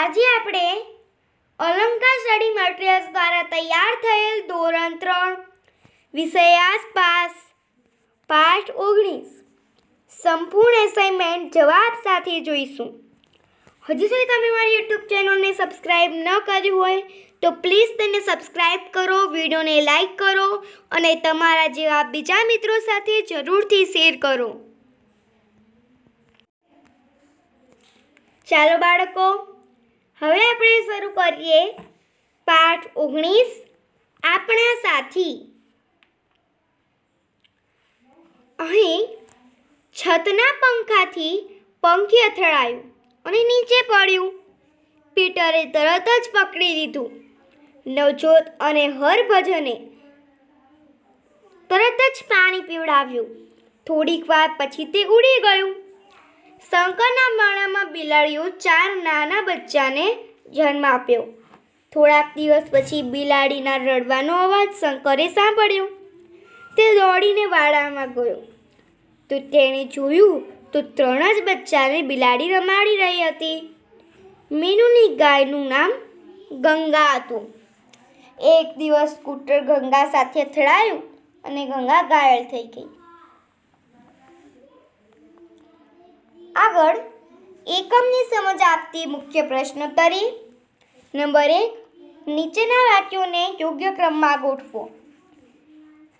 આજે આપણે અલંકાર સ્ટડી મટીરિયલ્સ દ્વારા તૈયાર થયેલ ધોરણ ત્રણ વિષય આસપાસ પાઠ ઓગણીસ સંપૂર્ણ એસાઇનમેન્ટ જવાબ સાથે જોઈશું હજુ સુધી તમે મારી યુટ્યુબ ચેનલને સબસ્ક્રાઈબ ન કરી હોય તો પ્લીઝ તેને સબસ્ક્રાઈબ કરો વિડીયોને લાઇક કરો અને તમારા જેવા બીજા મિત્રો સાથે જરૂરથી શેર કરો ચાલો બાળકો હવે આપણે શરૂ કરીએ પાઠ ઓગણીસ આપણા સાથી અહીં છતના પંખાથી પંખી અથડાયું અને નીચે પડ્યું પીટરે તરત જ પકડી દીધું નવજોત અને હરભજને તરત જ પાણી પીવડાવ્યું થોડીક વાર પછી તે ઉડી ગયું શંકરના માળામાં બિલાડીઓ ચાર નાના બચ્ચાને જન્મ આપ્યો થોડાક દિવસ પછી બિલાડીના રડવાનો અવાજ શંકરે સાંભળ્યો તે દોડીને વાડામાં ગયો તો તેણે જોયું તો ત્રણ જ બચ્ચાને બિલાડી રમાડી રહી હતી મીનુની ગાયનું નામ ગંગા હતું એક દિવસ સ્કૂટર ગંગા સાથે અથડાયું અને ગંગા ઘાયલ થઈ ગઈ આગળ એકમની સમજ આપતી મુખ્ય પ્રશ્નોત્તરી નંબર એક નીચેના વાક્યોને યોગ્ય ક્રમમાં ગોઠવો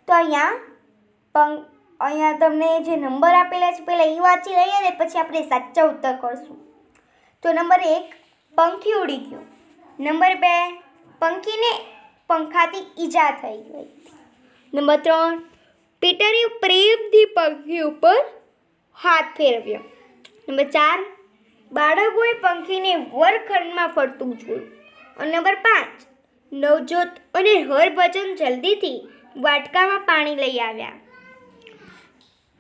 તો અહીંયા પંક અહીંયા તમને જે નંબર આપેલા છે પહેલાં એ વાંચી લઈએ ને પછી આપણે સાચા ઉત્તર કરશું તો નંબર એક પંખી ઉડી ગયો નંબર બે પંખીને પંખાથી ઈજા થઈ ગઈ નંબર ત્રણ પીટરે પ્રેમથી પંખી ઉપર હાથ ફેરવ્યો નંબર ચાર બાળકોએ પંખીને વર્ગખંડમાં ફરતું જોયું અને નંબર પાંચ નવજોત અને હરભજન જલ્દીથી વાટકામાં પાણી લઈ આવ્યા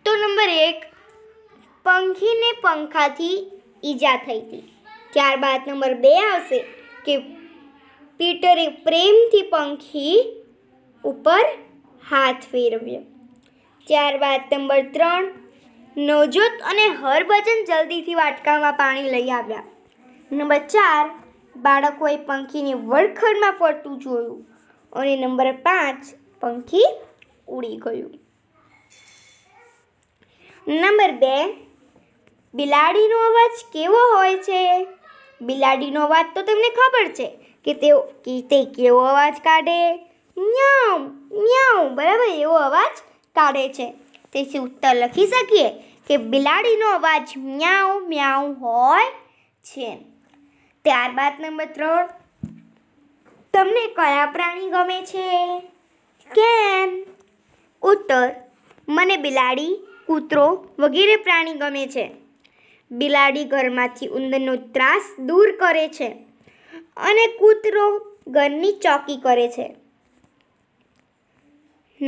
તો નંબર એક પંખીને પંખાથી ઈજા થઈ હતી ત્યારબાદ નંબર બે આવશે કે પીટરે પ્રેમથી પંખી ઉપર હાથ ફેરવ્યો ત્યારબાદ નંબર ત્રણ નવજોત અને હરભજન જલ્દીથી વાટકામાં પાણી લઈ આવ્યા નંબર ચાર બાળકોએ પંખીને વળખડમાં ફરતું જોયું અને નંબર પાંચ પંખી ઉડી ગયું નંબર બે બિલાડીનો અવાજ કેવો હોય છે બિલાડીનો અવાજ તો તમને ખબર છે કે તેઓ કે તે કેવો અવાજ કાઢે મ્યાઉ મ્યાઉ બરાબર એવો અવાજ કાઢે છે તેથી ઉત્તર લખી શકીએ કે બિલાડીનો અવાજ મ્યાઉ મ્યાઉ હોય છે ત્યારબાદ નંબર ત્રણ તમને કયા પ્રાણી ગમે છે કેમ ઉત્તર મને બિલાડી કૂતરો વગેરે પ્રાણી ગમે છે બિલાડી ઘરમાંથી ઉંદરનો ત્રાસ દૂર કરે છે અને કૂતરો ઘરની ચોકી કરે છે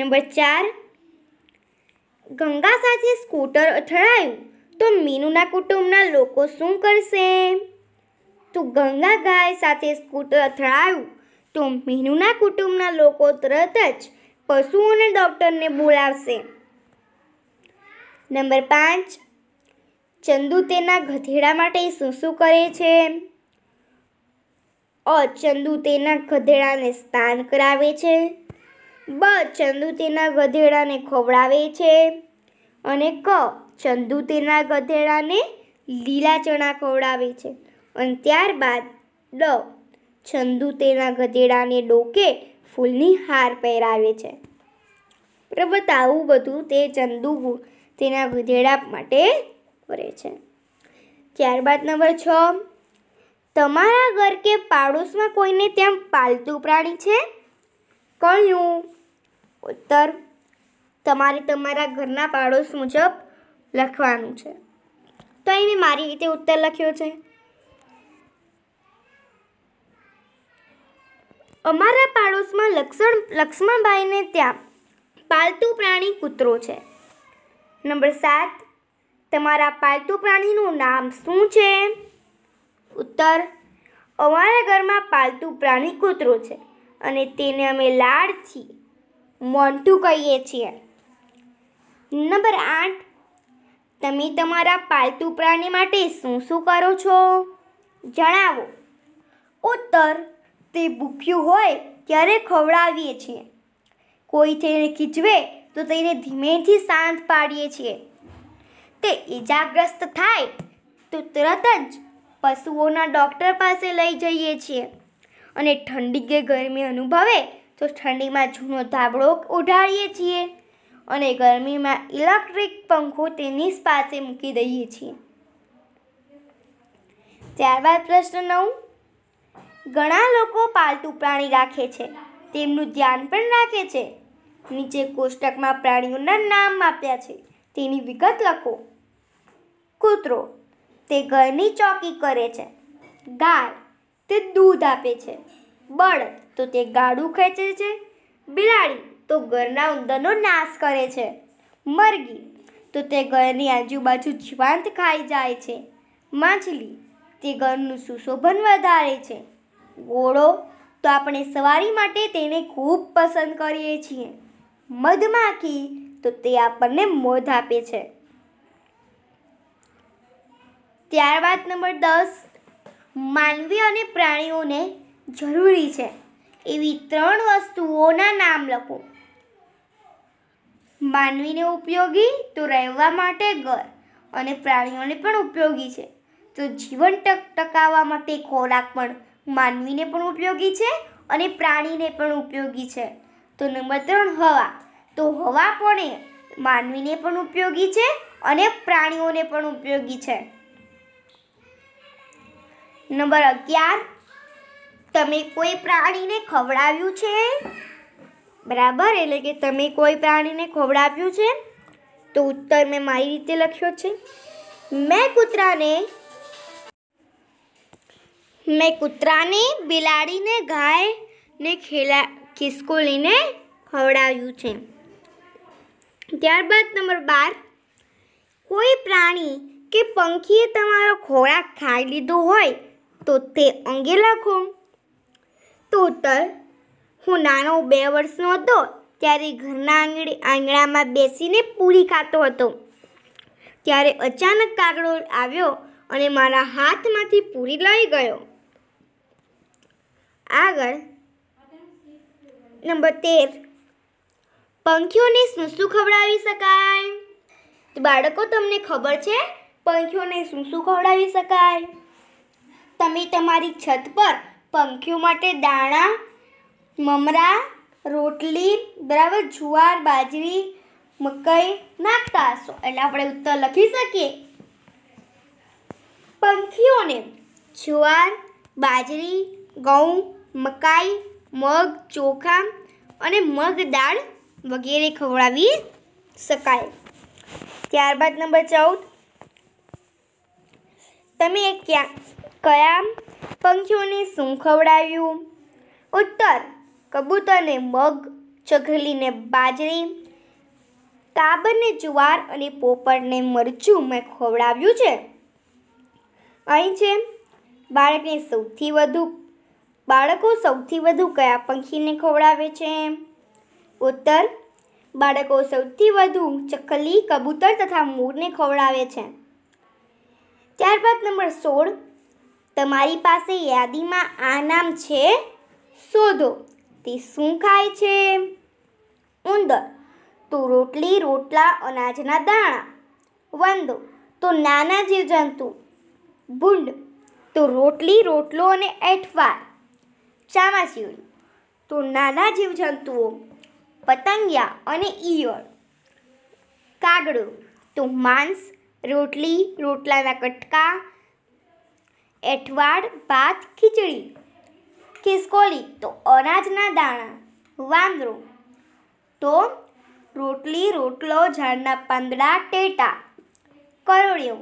નંબર ચાર ગંગા સાથે સ્કૂટર અથડાયું તો મીનુના કુટુંબના લોકો શું કરશે તો ગંગા ગાય સાથે સ્કૂટર અથડાયું તો મીનુના કુટુંબના લોકો તરત જ પશુઓને ડૉક્ટરને બોલાવશે નંબર પાંચ ચંદુ તેના ગધેડા માટે શું શું કરે છે ઓ ચંદુ તેના ગધેડાને સ્નાન કરાવે છે બ ચંદુ તેના ગધેડાને ખવડાવે છે અને ક ચંદુ તેના ગધેડાને લીલા ચણા ખવડાવે છે અને ત્યારબાદ ડ ચંદુ તેના ગધેડાને ડોકે ફૂલની હાર પહેરાવે છે બરાબર આવું બધું તે ચંદુ તેના ગધેડા માટે કરે છે ત્યારબાદ નંબર છ તમારા ઘર કે પાડોશમાં કોઈને ત્યાં પાલતુ પ્રાણી છે કયું ઉત્તર તમારે તમારા ઘરના પાડોશ મુજબ લખવાનું છે તો અહીં મેં મારી રીતે ઉત્તર લખ્યો છે અમારા પાડોશમાં લક્ષણ લક્ષ્મણભાઈને ત્યાં પાલતુ પ્રાણી કૂતરો છે નંબર સાત તમારા પાલતુ પ્રાણીનું નામ શું છે ઉત્તર અમારા ઘરમાં પાલતુ પ્રાણી કૂતરો છે અને તેને અમે લાડથી મોન્ટું કહીએ છીએ નંબર આઠ તમે તમારા પાલતુ પ્રાણી માટે શું શું કરો છો જણાવો ઉત્તર તે ભૂખ્યું હોય ત્યારે ખવડાવીએ છીએ કોઈ તેને ખીચવે તો તેને ધીમેથી શાંત પાડીએ છીએ તે ઈજાગ્રસ્ત થાય તો તરત જ પશુઓના ડૉક્ટર પાસે લઈ જઈએ છીએ અને ઠંડી કે ગરમી અનુભવે તો ઠંડીમાં જૂનો ધાબળો ઉઢાડીએ છીએ અને ગરમીમાં ઇલેક્ટ્રિક પંખો તેની પાસે મૂકી દઈએ છીએ ત્યારબાદ પ્રશ્ન નવ ઘણા લોકો પાલતુ પ્રાણી રાખે છે તેમનું ધ્યાન પણ રાખે છે નીચે કોષ્ટકમાં પ્રાણીઓના નામ આપ્યા છે તેની વિગત લખો કૂતરો તે ઘરની ચોકી કરે છે ગાય તે દૂધ આપે છે બળદ તો તે ગાડું ખેંચે છે બિલાડી તો ઘરના ઉંદરનો નાશ કરે છે મરઘી તો તે ઘરની આજુબાજુ જીવાંત ખાઈ જાય છે માછલી તે ઘરનું સુશોભન વધારે છે ઘોડો તો આપણે સવારી માટે તેને ખૂબ પસંદ કરીએ છીએ મધમાખી તો તે આપણને મોધ આપે છે ત્યારબાદ નંબર દસ માનવી અને પ્રાણીઓને જરૂરી છે એવી ત્રણ વસ્તુઓના નામ લખો માનવીને ઉપયોગી તો રહેવા માટે ઘર અને પ્રાણીઓને પણ ઉપયોગી છે તો જીવન ટક ટકાવવા માટે ખોરાક પણ માનવીને પણ ઉપયોગી છે અને પ્રાણીને પણ ઉપયોગી છે તો નંબર ત્રણ હવા તો હવા પણ માનવીને પણ ઉપયોગી છે અને પ્રાણીઓને પણ ઉપયોગી છે નંબર અગિયાર તમે કોઈ પ્રાણીને ખવડાવ્યું છે બરાબર એટલે કે તમે કોઈ પ્રાણીને ખવડાવ્યું છે તો ઉત્તર મેં મારી રીતે લખ્યો છે મેં કૂતરાને મેં કૂતરાને બિલાડીને ગાય ને ખેલા ખિસકોલીને ખવડાવ્યું છે ત્યારબાદ નંબર બાર કોઈ પ્રાણી કે પંખીએ તમારો ખોરાક ખાઈ લીધો હોય તો તે અંગે લખો તૂતર હું નાનો બે વર્ષનો હતો ત્યારે ઘરના આંગણે આંગણામાં બેસીને પૂરી ખાતો હતો ત્યારે અચાનક કાગડો આવ્યો અને મારા હાથમાંથી પૂરી લઈ ગયો આગળ નંબર તેર પંખીઓને શું શું ખવડાવી શકાય બાળકો તમને ખબર છે પંખીઓને શું શું ખવડાવી શકાય તમે તમારી છત પર પંખીઓ માટે દાણા મમરા રોટલી બરાબર જુવાર બાજરી મકઈ નાખતા હશો એટલે આપણે ઉત્તર લખી શકીએ પંખીઓને જુવાર બાજરી ઘઉં મકાઈ મગ ચોખા અને મગ દાળ વગેરે ખવડાવી શકાય ત્યારબાદ નંબર ચૌદ તમે ક્યાં કયા પંખીઓને શું ખવડાવ્યું ઉત્તર કબૂતરને મગ ચઘલીને બાજરી કાબરને જુવાર અને પોપટને મરચું મેં ખવડાવ્યું છે અહીં છે બાળકને સૌથી વધુ બાળકો સૌથી વધુ કયા પંખીને ખવડાવે છે ઉત્તર બાળકો સૌથી વધુ ચકલી કબૂતર તથા મોરને ખવડાવે છે ત્યારબાદ નંબર સોળ તમારી પાસે યાદીમાં આ નામ છે શોધો તે શું ખાય છે ઉંદર તો રોટલી રોટલા અનાજના દાણા વંદો તો નાના જીવજંતુ ભૂંડ તો રોટલી રોટલો અને એઠવાડ ચામાચીડી તો નાના જીવજંતુઓ પતંગિયા અને ઈયળ કાગડો તો માંસ રોટલી રોટલાના કટકા એઠવાડ ભાત ખીચડી ખિસકોલી તો અનાજના દાણા વાંદરો તો રોટલી રોટલો ઝાડના પાંદડા ટેટા કરોળિયો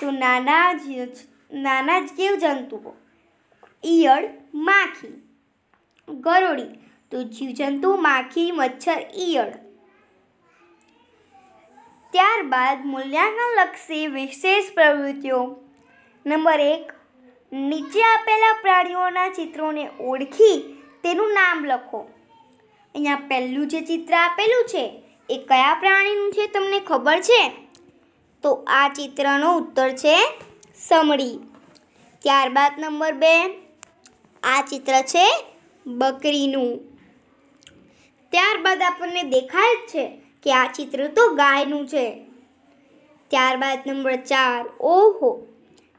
તો નાના નાના જીવજંતુઓ ઈયળ માખી ગરોળી તો જીવજંતુ માખી મચ્છર ઈયળ ત્યારબાદ લક્ષી વિશેષ પ્રવૃત્તિઓ નંબર એક નીચે આપેલા પ્રાણીઓના ચિત્રોને ઓળખી તેનું નામ લખો અહીંયા પહેલું જે ચિત્ર આપેલું છે એ કયા પ્રાણીનું છે તમને ખબર છે તો આ ચિત્રનો ઉત્તર છે સમડી ત્યારબાદ નંબર બે આ ચિત્ર છે બકરીનું ત્યારબાદ આપણને દેખાય જ છે કે આ ચિત્ર તો ગાયનું છે ત્યારબાદ નંબર ચાર ઓહો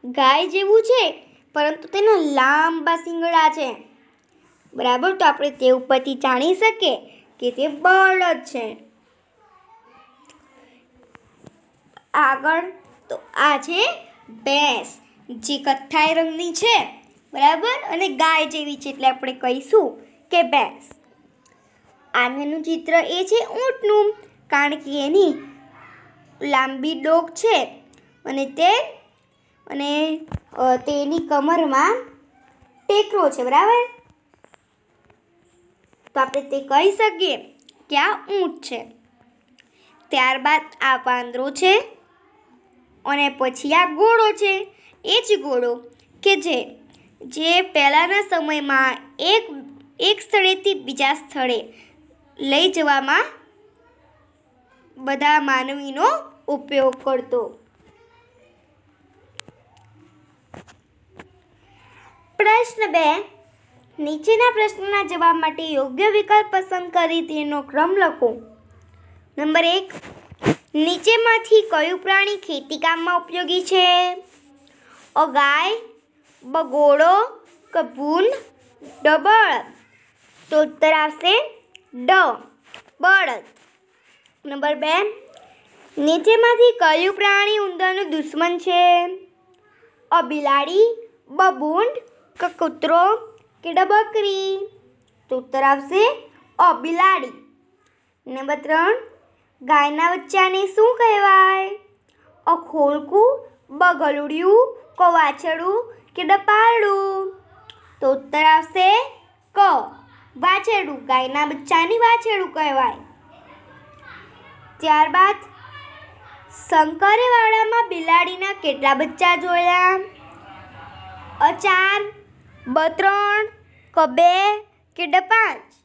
ગાય જેવું છે પરંતુ તેના લાંબા શિંગડા છે બરાબર તો આપણે તે ઉપરથી જાણી શકીએ કે તે બળદ છે આગળ તો આ છે ભેંસ જે કથ્થાઈ રંગની છે બરાબર અને ગાય જેવી છે એટલે આપણે કહીશું કે ભેંસ આગળનું ચિત્ર એ છે ઊંટનું કારણ કે એની લાંબી ડોક છે અને તે અને તેની કમરમાં ટેકરો છે બરાબર તો આપણે તે કહી શકીએ કે આ ઊંટ છે ત્યારબાદ આ પાંદરો છે અને પછી આ ઘોડો છે એ જ ઘોડો કે જે જે પહેલાંના સમયમાં એક એક સ્થળેથી બીજા સ્થળે લઈ જવામાં બધા માનવીનો ઉપયોગ કરતો પ્રશ્ન બે નીચેના પ્રશ્નના જવાબ માટે યોગ્ય વિકલ્પ પસંદ કરી તેનો ક્રમ લખો નંબર એક નીચેમાંથી કયું પ્રાણી ખેતીકામમાં ઉપયોગી છે અગાય બગોડો કપૂન ડબળ તો ઉત્તર આવશે ડ બળદ નંબર બે નીચેમાંથી કયું પ્રાણી ઉંદરનું દુશ્મન છે અ બિલાડી બબૂંડ ક કૂતરો કે બકરી તો ઉત્તર આવશે અ બિલાડી નંબર ત્રણ ગાયના બચ્ચાને શું કહેવાય અ ખોલકું બગલુડિયું ક વાછડું કે ડપારડું તો ઉત્તર આવશે ક વાછરડું ગાયના બચ્ચાની વાછરડું કહેવાય ત્યારબાદ શંકરે બિલાડીના કેટલા બચ્ચા જોયા અચાર બ ત્રણ ક બે કે ડ પાંચ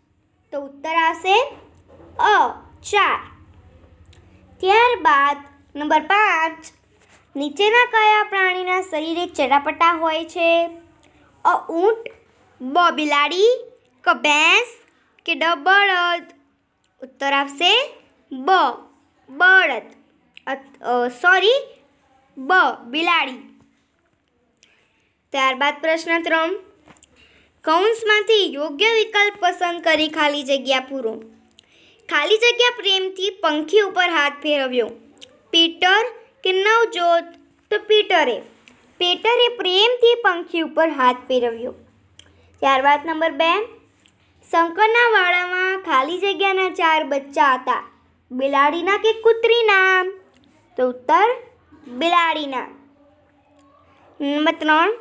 તો ઉત્તર આવશે અ ચાર ત્યારબાદ નંબર પાંચ નીચેના કયા પ્રાણીના શરીરે ચટાપટા હોય છે અ ઊંટ બ બિલાડી ક ભેંસ કે ડ બળદ ઉત્તર આવશે બ બળદ સોરી બ બિલાડી ત્યારબાદ પ્રશ્ન ત્રણ કૌંસમાંથી યોગ્ય વિકલ્પ પસંદ કરી ખાલી જગ્યા પૂરો ખાલી જગ્યા પ્રેમથી પંખી ઉપર હાથ ફેરવ્યો પીટર કે નવજોત તો પીટરે પીટરે પ્રેમથી પંખી ઉપર હાથ ફેરવ્યો ત્યારબાદ નંબર બે શંકરના વાડામાં ખાલી જગ્યાના ચાર બચ્ચા હતા બિલાડીના કે કૂતરીના તો ઉત્તર બિલાડીના નંબર ત્રણ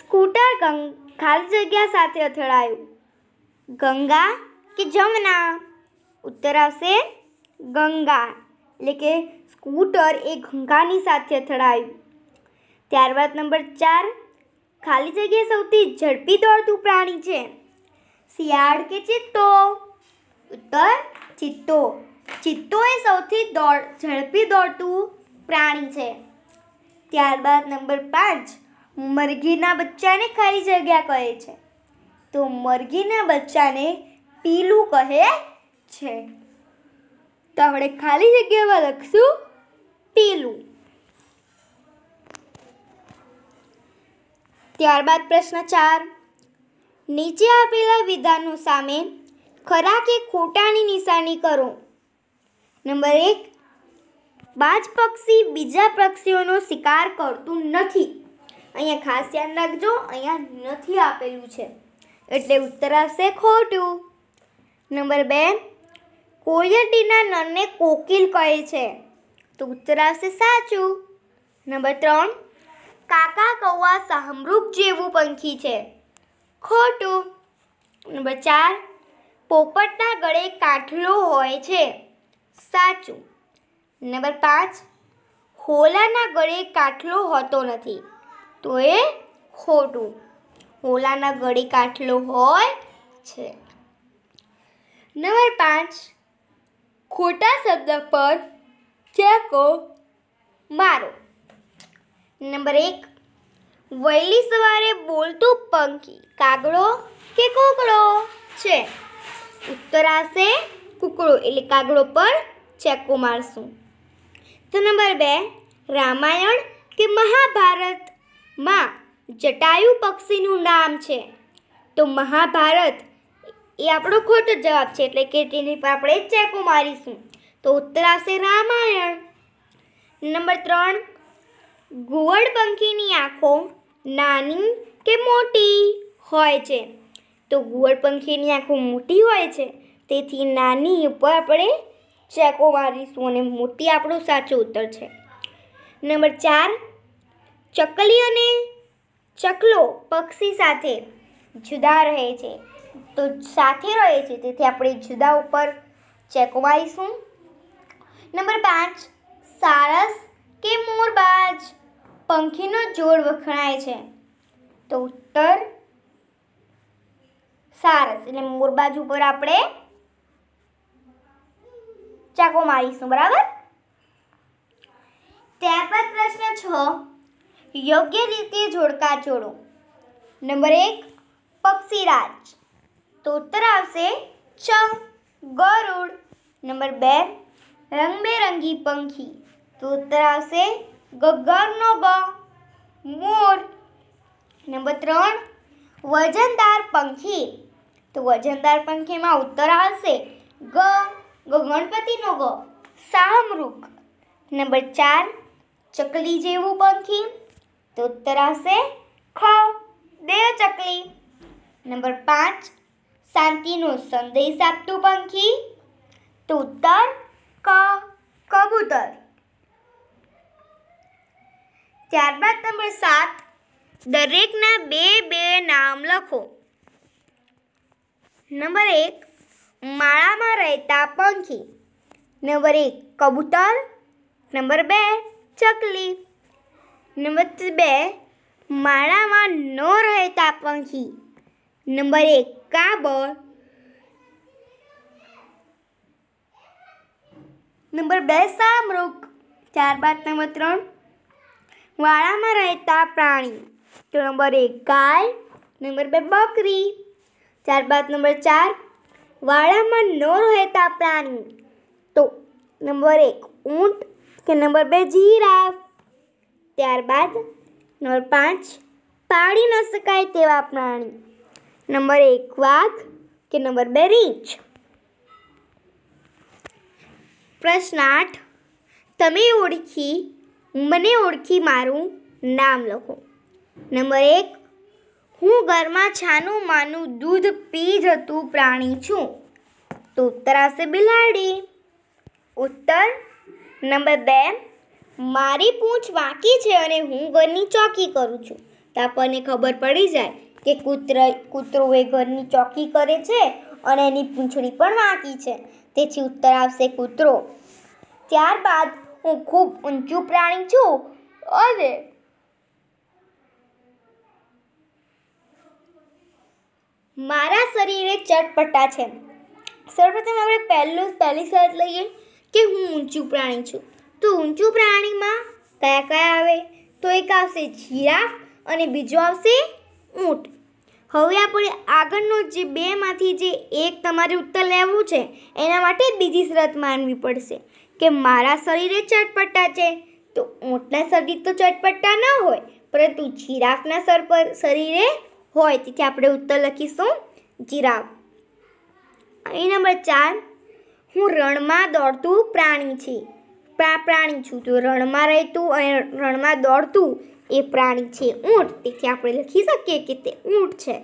સ્કૂટર ખાલી જગ્યા સાથે અથડાયું ગંગા કે જમના ઉત્તર આવશે ગંગા એટલે કે સ્કૂટર એ ગંગાની સાથે અથડાયું ત્યારબાદ નંબર ચાર ખાલી જગ્યા સૌથી ઝડપી દોડતું પ્રાણી છે શિયાળ કે ચિત્તો ઉત્તર ચિત્તો ચિત્તો એ સૌથી દોડ ઝડપી દોડતું પ્રાણી છે ત્યારબાદ નંબર પાંચ મરઘીના બચ્ચાને ખાલી જગ્યા કહે છે તો મરઘીના બચ્ચાને પીલું કહે છે તો આપણે ખાલી જગ્યામાં લખશું પીલું ત્યારબાદ પ્રશ્ન ચાર નીચે આપેલા વિધાનો સામે ખરા કે ખોટાની નિશાની કરો નંબર એક બાજ પક્ષી બીજા પક્ષીઓનો શિકાર કરતું નથી અહીંયા ખાસ ધ્યાન રાખજો અહીંયા નથી આપેલું છે એટલે ઉત્તર આવશે ખોટું નંબર બે કોયટીના નરને કોકિલ કહે છે તો ઉત્તર આવશે સાચું નંબર ત્રણ કાકા કૌવા શાહમૃગ જેવું પંખી છે ખોટું નંબર ચાર પોપટના ગળે કાઠલો હોય છે સાચું નંબર પાંચ હોલાના ગળે કાઠલો હોતો નથી તો એ ખોટું હોલાના ગળી કાટલો હોય છે નંબર પાંચ ખોટા શબ્દ પર ચેકો મારો નંબર એક વહેલી સવારે બોલતું પંખી કાગડો કે કોકડો છે ઉત્તર આવશે કુકડો એટલે કાગડો પર ચેકો મારશું તો નંબર બે રામાયણ કે મહાભારત માં જટાયુ પક્ષીનું નામ છે તો મહાભારત એ આપણો ખોટો જવાબ છે એટલે કે તેની પર આપણે ચેકો મારીશું તો ઉત્તર આવશે રામાયણ નંબર ત્રણ ઘુવડ પંખીની આંખો નાની કે મોટી હોય છે તો ઘુવડ પંખીની આંખો મોટી હોય છે તેથી નાની ઉપર આપણે ચેકો મારીશું અને મોટી આપણો સાચો ઉત્તર છે નંબર ચાર ચકલી અને ચકલો પક્ષી સાથે જુદા રહે છે તો સાથે રહે છે તેથી આપણે જુદા ઉપર ચેકો મારીશું નંબર પાંચ સારસ કે મોરબાજ પંખીનો જોડ વખણાય છે તો ઉત્તર સારસ એટલે મોરબાજ ઉપર આપણે ચાકો મારીશું બરાબર ત્યારબાદ પ્રશ્ન છ યોગ્ય રીતે જોડકા જોડો નંબર એક પક્ષીરાજ તો ઉત્તર આવશે ચંગ ગરુડ નંબર બે રંગબેરંગી પંખી તો ઉત્તર આવશે ગગરનો ગ મોર નંબર ત્રણ વજનદાર પંખી તો વજનદાર પંખીમાં ઉત્તર આવશે ગ ગણપતિનો ગ સામરૂખ નંબર ચાર ચકલી જેવું પંખી તો ઉત્તર આવશે ખ દેવ ચકલી નંબર પાંચ શાંતિનો સંદેશ આપતું પંખી તો ઉત્તર ક કબૂતર ત્યારબાદ નંબર સાત દરેકના બે બે નામ લખો નંબર એક માળામાં રહેતા પંખી નંબર એક કબૂતર નંબર બે ચકલી નંબર બે માળામાં ન રહેતા પંખી નંબર એક કાબળ નંબર બે સામૃગ ત્યારબાદ નંબર ત્રણ વાળામાં રહેતા પ્રાણી તો નંબર એક ગાય નંબર બે બકરી ત્યારબાદ નંબર ચાર વાળામાં ન રહેતા પ્રાણી તો નંબર એક ઊંટ કે નંબર બે જીરાફ ત્યારબાદ નંબર પાંચ પાડી ન શકાય તેવા પ્રાણી નંબર એક વાઘ કે નંબર બે રીંછ પ્રશ્ન આઠ તમે ઓળખી મને ઓળખી મારું નામ લખો નંબર એક હું ઘરમાં છાનું માનું દૂધ પી જતું પ્રાણી છું તો ઉત્તર આવશે બિલાડી ઉત્તર નંબર બે મારી પૂંછ વાંકી છે અને હું ઘરની ચોકી કરું છું તાપણને ખબર પડી જાય કે કૂતરા કૂતરો એ ઘરની ચોકી કરે છે અને એની પૂંછડી પણ વાંકી છે તેથી ઉત્તર આવશે કૂતરો ત્યારબાદ હું ખૂબ ઊંચું પ્રાણી છું અને મારા શરીરે ચટપટા છે સૌપ્રથમ આપણે પહેલું પહેલી શરત લઈએ કે હું ઊંચું પ્રાણી છું તો ઊંચું પ્રાણીમાં કયા કયા આવે તો એક આવશે જીરાફ અને બીજો આવશે ઊંટ હવે આપણે આગળનો જે બેમાંથી જે એક તમારે ઉત્તર લેવું છે એના માટે બીજી શરત માનવી પડશે કે મારા શરીરે ચટપટા છે તો ઊંટના શરીર તો ચટપટા ન હોય પરંતુ જીરાફના સર પર શરીરે હોય તેથી આપણે ઉત્તર લખીશું જીરાફ અહીં નંબર ચાર હું રણમાં દોડતું પ્રાણી છીએ પ્રાણી છું તો રણમાં રહેતું અને રણમાં દોડતું એ પ્રાણી છે ઊંટ તેથી આપણે લખી શકીએ કે તે ઊંટ છે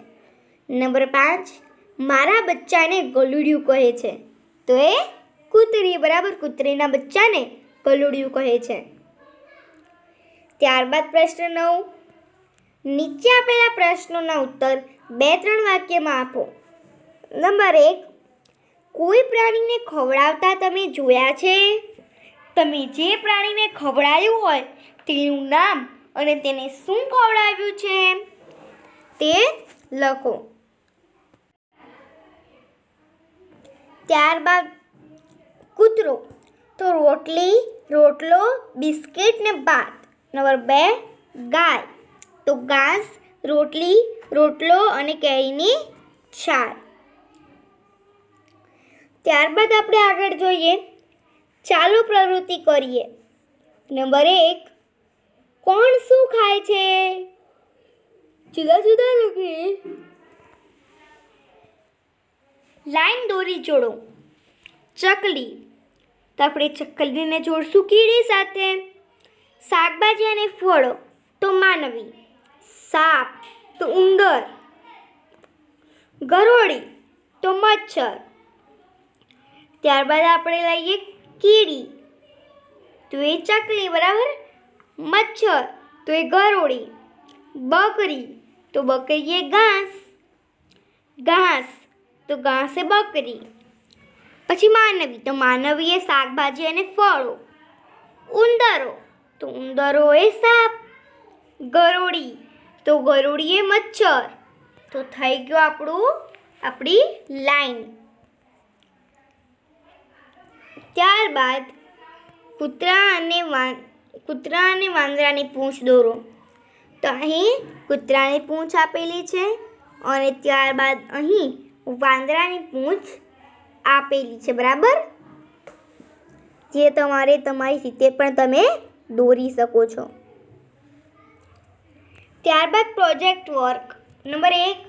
નંબર પાંચ મારા બચ્ચાને ગલુડિયું કહે છે તો એ કૂતરી બરાબર કૂતરીના બચ્ચાને ગલુડિયું કહે છે ત્યારબાદ પ્રશ્ન નવ નીચે આપેલા પ્રશ્નોના ઉત્તર બે ત્રણ વાક્યમાં આપો નંબર એક કોઈ પ્રાણીને ખવડાવતા તમે જોયા છે તમે જે પ્રાણીને ખવડાવ્યું હોય તેનું નામ અને તેને શું ખવડાવ્યું છે તે લખો ત્યારબાદ કૂતરો તો રોટલી રોટલો બિસ્કિટ ને ભાત નંબર બે ગાય તો ઘાસ રોટલી રોટલો અને કેરીની છાલ ત્યારબાદ આપણે આગળ જોઈએ ચાલો પ્રવૃત્તિ કરીએ નંબર એક કોણ શું ખાય છે જુદા જુદા લખી લાઈન દોરી જોડો ચકલી તો આપણે ચકલીને જોડશું કીડી સાથે શાકભાજી અને ફળો તો માનવી સાપ તો ઉંદર ગરોળી તો મચ્છર ત્યારબાદ આપણે લઈએ કીડી તો એ ચકલી બરાબર મચ્છર તો એ ગરોળી બકરી તો બકરી એ ઘાસ ઘાસ તો ઘાસ એ બકરી પછી માનવી તો માનવી એ શાકભાજી અને ફળો ઉંદરો તો ઉંદરો એ સાપ ગરોળી તો ગરોળી એ મચ્છર તો થઈ ગયું આપણું આપણી લાઈન ત્યારબાદ કૂતરા અને વાં કૂતરા અને વાંદરાની પૂંછ દોરો તો અહીં કૂતરાની પૂંછ આપેલી છે અને ત્યારબાદ અહીં વાંદરાની પૂંછ આપેલી છે બરાબર જે તમારે તમારી રીતે પણ તમે દોરી શકો છો ત્યારબાદ પ્રોજેક્ટ વર્ક નંબર એક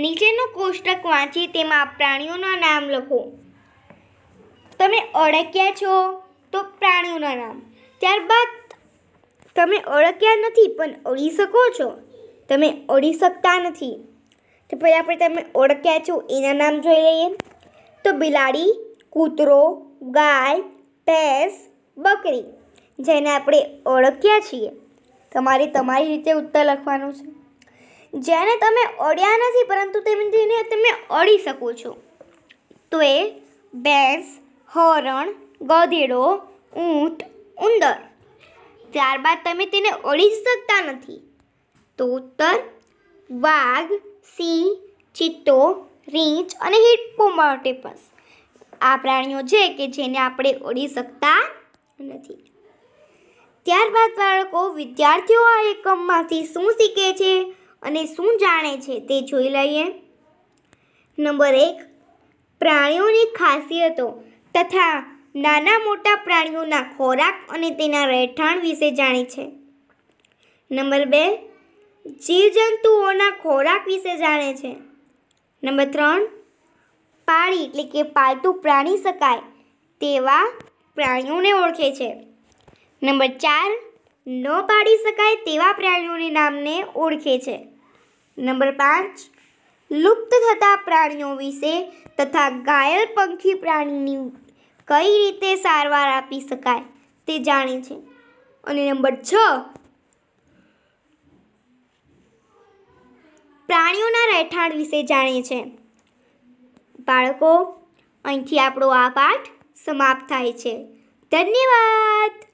નીચેનો કોષ્ટક વાંચી તેમાં પ્રાણીઓના નામ લખો તમે ઓળખ્યા છો તો પ્રાણીઓના નામ ત્યારબાદ તમે ઓળખ્યા નથી પણ ઓળી શકો છો તમે ઓળી શકતા નથી તો પહેલાં આપણે તમે ઓળખ્યા છો એના નામ જોઈ લઈએ તો બિલાડી કૂતરો ગાય ભેંસ બકરી જેને આપણે ઓળખ્યા છીએ તમારે તમારી રીતે ઉત્તર લખવાનો છે જેને તમે ઓળ્યા નથી પરંતુ તેને તમે ઓળી શકો છો તો એ ભેંસ હરણ ગધેડો ઊંટ ઉંદર ત્યારબાદ તમે તેને ઓળી શકતા નથી તો વાઘ સિંહ ચિત્તો રીંછ અને હિપ્પોપોટેમસ આ પ્રાણીઓ છે કે જેને આપણે ઓળી શકતા નથી ત્યારબાદ બાળકો વિદ્યાર્થીઓ આ એકમમાંથી શું શીખે છે અને શું જાણે છે તે જોઈ લઈએ નંબર એક પ્રાણીઓની ખાસિયતો તથા નાના મોટા પ્રાણીઓના ખોરાક અને તેના રહેઠાણ વિશે જાણે છે નંબર બે જીવજંતુઓના ખોરાક વિશે જાણે છે નંબર ત્રણ પાળી એટલે કે પાલતુ પ્રાણી શકાય તેવા પ્રાણીઓને ઓળખે છે નંબર ચાર ન પાડી શકાય તેવા પ્રાણીઓને નામને ઓળખે છે નંબર પાંચ લુપ્ત થતા પ્રાણીઓ વિશે તથા ઘાયલ પંખી પ્રાણીની કઈ રીતે સારવાર આપી શકાય તે જાણે છે અને નંબર છ પ્રાણીઓના રહેઠાણ વિશે જાણે છે બાળકો અહીંથી આપણો આ પાઠ સમાપ્ત થાય છે ધન્યવાદ